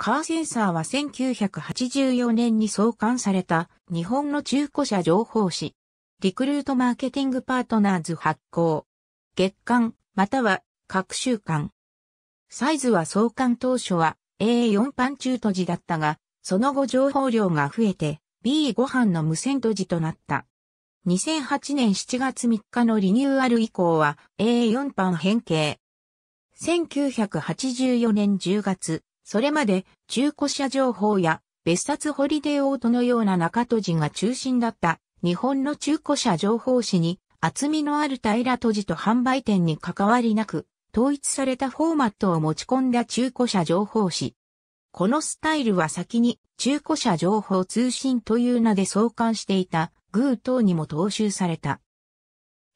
カーセンサーは1984年に創刊された日本の中古車情報誌。リクルートマーケティングパートナーズ発行。月間、または各週間。サイズは創刊当初は A4 パン中途じだったが、その後情報量が増えて B5 版の無線途じとなった。2008年7月3日のリニューアル以降は A4 版変形。1984年10月、それまで中古車情報や別冊ホリデーオートのような中戸寺が中心だった日本の中古車情報誌に厚みのある平戸寺と販売店に関わりなく統一されたフォーマットを持ち込んだ中古車情報誌。このスタイルは先に中古車情報通信という名で創刊していたグー等にも踏襲された。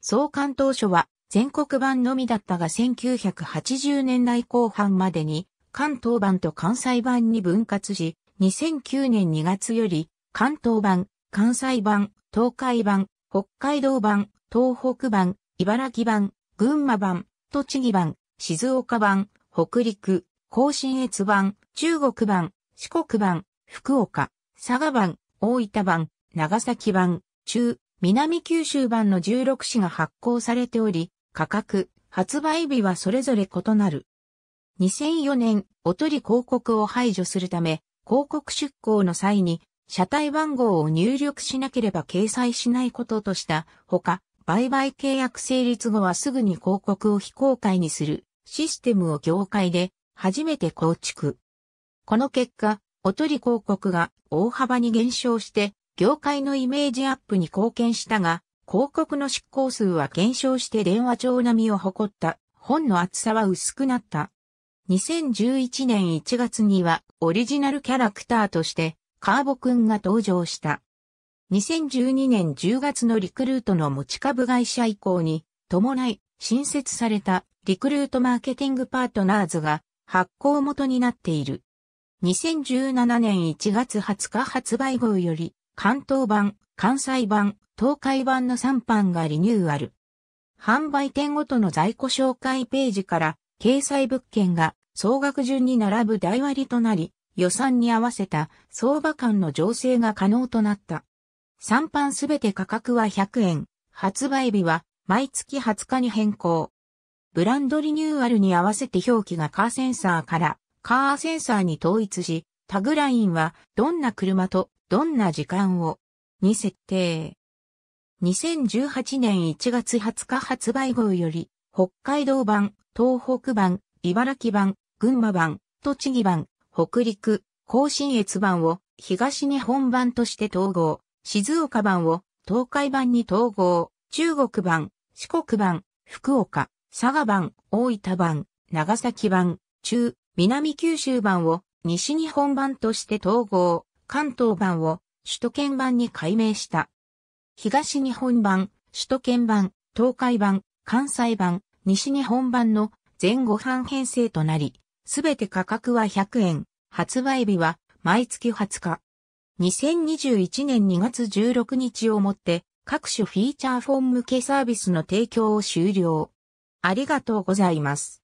創刊当初は全国版のみだったが1980年代後半までに関東版と関西版に分割し、2009年2月より、関東版、関西版、東海版、北海道版、東北版、茨城版、群馬版、栃木版、静岡版、北陸、甲信越版、中国版、四国版、福岡、佐賀版、大分版、長崎版、中、南九州版の16紙が発行されており、価格、発売日はそれぞれ異なる。2004年、おとり広告を排除するため、広告出稿の際に、車体番号を入力しなければ掲載しないこととしたほか、売買契約成立後はすぐに広告を非公開にするシステムを業界で初めて構築。この結果、おとり広告が大幅に減少して業界のイメージアップに貢献したが、広告の執行数は減少して電話帳並みを誇った本の厚さは薄くなった。2011年1月にはオリジナルキャラクターとしてカーボくんが登場した。2012年10月のリクルートの持ち株会社以降に伴い新設されたリクルートマーケティングパートナーズが発行元になっている。2017年1月20日発売号より関東版、関西版、東海版の3版がリニューアル。販売店ごとの在庫紹介ページから掲載物件が総額順に並ぶ台割りとなり、予算に合わせた相場間の調整が可能となった。3版すべて価格は100円、発売日は毎月20日に変更。ブランドリニューアルに合わせて表記がカーセンサーからカーセンサーに統一し、タグラインはどんな車とどんな時間をに設定。2018年1月20日発売号より北海道版東北版、茨城版、群馬版、栃木版、北陸、甲信越版を東日本版として統合、静岡版を東海版に統合、中国版、四国版、福岡、佐賀版、大分版、長崎版、中、南九州版を西日本版として統合、関東版を首都圏版に改名した。東日本版、首都圏版、東海版、関西版、西日本版の全5版編成となり、すべて価格は100円、発売日は毎月20日。2021年2月16日をもって各種フィーチャーフォン向けサービスの提供を終了。ありがとうございます。